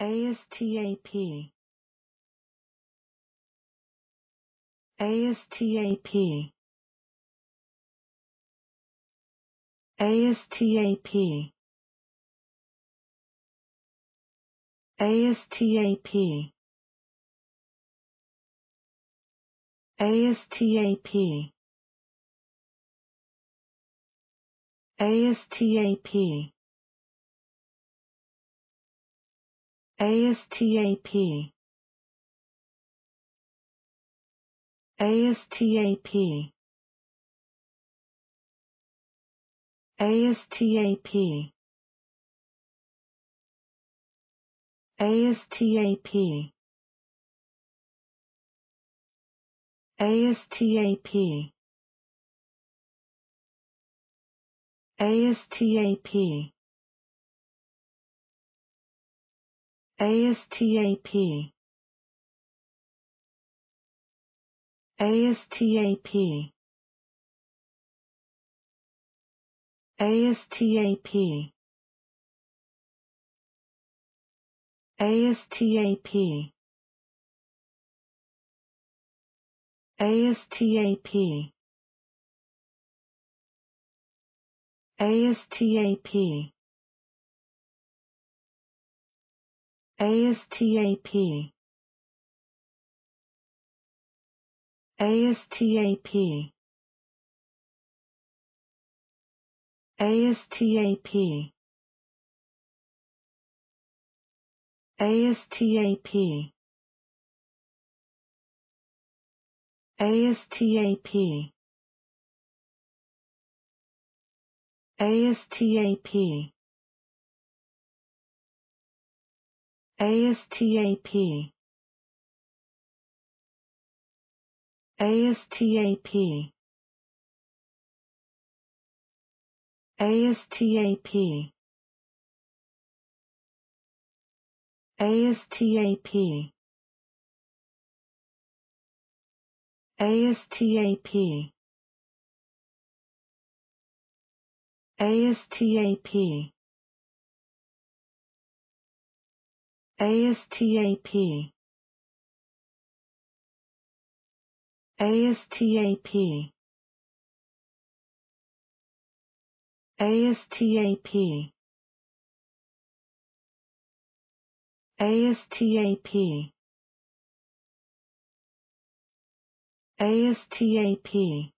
ASTAP ASTAP ASTAP ASTAP ASTAP ASTAP ASTAP ASTAP ASTAP ASTAP ASTAP ASTAP ASTAP ASTAP ASTAP ASTAP ASTAP ASTAP ASTAP ASTAP ASTAP ASTAP ASTAP ASTAP ASTAP ASTAP ASTAP ASTAP ASTAP ASTAP ASTAP ASTAP ASTAP ASTAP ASTAP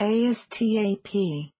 ASTAP